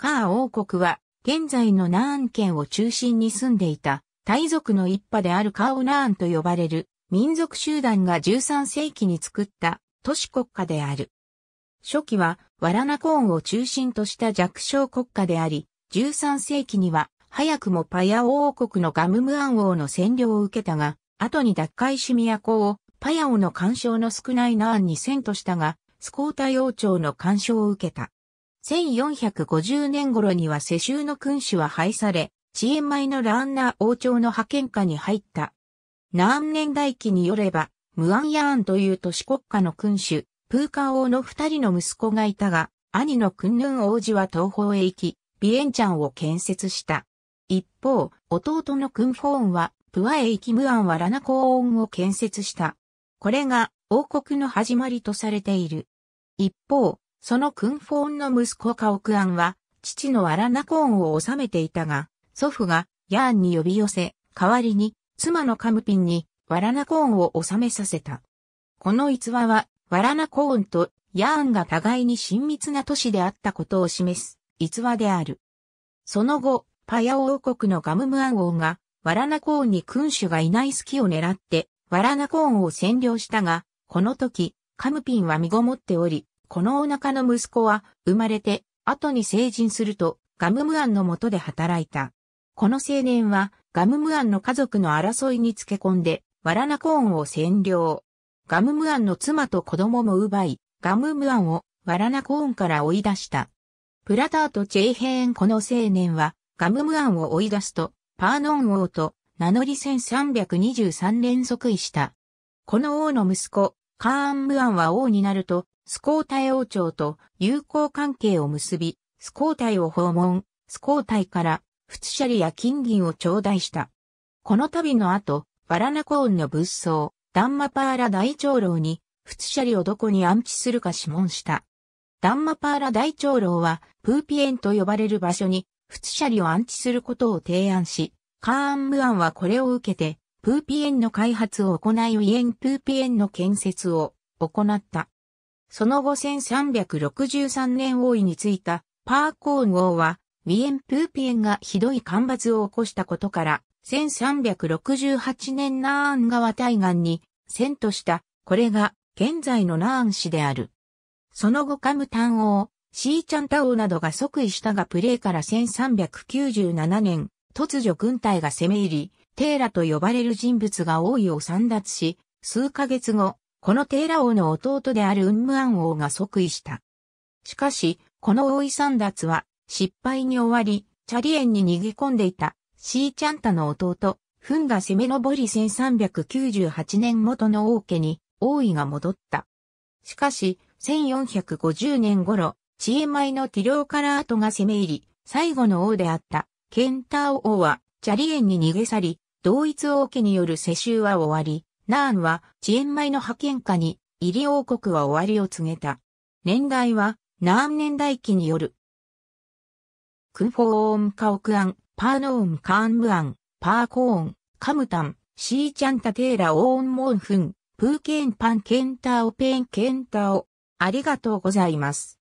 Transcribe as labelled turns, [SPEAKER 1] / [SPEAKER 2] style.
[SPEAKER 1] カー王国は、現在のナーン県を中心に住んでいた、タイ族の一派であるカオナーンと呼ばれる、民族集団が13世紀に作った都市国家である。初期はワラナコーンを中心とした弱小国家であり、13世紀には早くもパヤオ王国のガムムアン王の占領を受けたが、後に脱会し都をパヤオの干渉の少ないナーンに遷都したが、スコータ王朝の干渉を受けた。1450年頃には世襲の君主は廃され、遅延米のラーンナー王朝の派遣下に入った。南年代記によれば、ムアンヤーンという都市国家の君主、プーカ王の二人の息子がいたが、兄のクンヌン王子は東方へ行き、ビエンチャンを建設した。一方、弟のクンフォーンは、プアへ行きムアンはラナコーンを建設した。これが王国の始まりとされている。一方、そのクンフォーンの息子カオクアンは、父のアラナコーンを治めていたが、祖父がヤーンに呼び寄せ、代わりに妻のカムピンにワラナコーンを治めさせた。この逸話は、ワラナコーンとヤーンが互いに親密な都市であったことを示す逸話である。その後、パヤ王国のガムムアン王が、ワラナコーンに君主がいない隙を狙って、ワラナコーンを占領したが、この時、カムピンは身ごもっており、このお腹の息子は生まれて後に成人するとガムムアンの下で働いた。この青年はガムムアンの家族の争いにつけ込んでワラナコーンを占領。ガムムアンの妻と子供も奪い、ガムムアンをワラナコーンから追い出した。プラターとチェイヘーンこの青年はガムムアンを追い出すとパーノン王と名乗り1323連続位した。この王の息子、カーンムアンは王になるとスコータイ王朝と友好関係を結び、スコータイを訪問、スコータイから、仏舎利や金銀を頂戴した。この旅の後、バラナコーンの仏僧、ダンマパーラ大長老に、仏舎利をどこに安置するか諮問した。ダンマパーラ大長老は、プーピエンと呼ばれる場所に、仏舎利を安置することを提案し、カーン・ムアンはこれを受けて、プーピエンの開発を行いウィエン・プーピエンの建設を行った。その後1363年王位についたパーコーン王は、ウィエンプーピエンがひどい干ばつを起こしたことから、1368年ナーン川対岸に遷都した、これが現在のナーン市である。その後カムタン王、シーチャンタ王などが即位したがプレーから1397年、突如軍隊が攻め入り、テーラと呼ばれる人物が王位を散奪し、数ヶ月後、このテーラ王の弟であるウンムアン王が即位した。しかし、この王位三奪は失敗に終わり、チャリエンに逃げ込んでいたシーチャンタの弟、フンが攻め上り1398年元の王家に王位が戻った。しかし、1450年頃、チエマイのティローカラートが攻め入り、最後の王であったケンター王はチャリエンに逃げ去り、同一王家による世襲は終わり、ナーンは遅延米の派遣下にイリ王国は終わりを告げた。年代はナーン年代記による。クンフォーンカオクアン、パーノーンカーンムアン、パーコーン、カムタン、シーチャンタテーラオーンモンフン、プーケンパンケンタオペンケンタオ。ありがとうございます。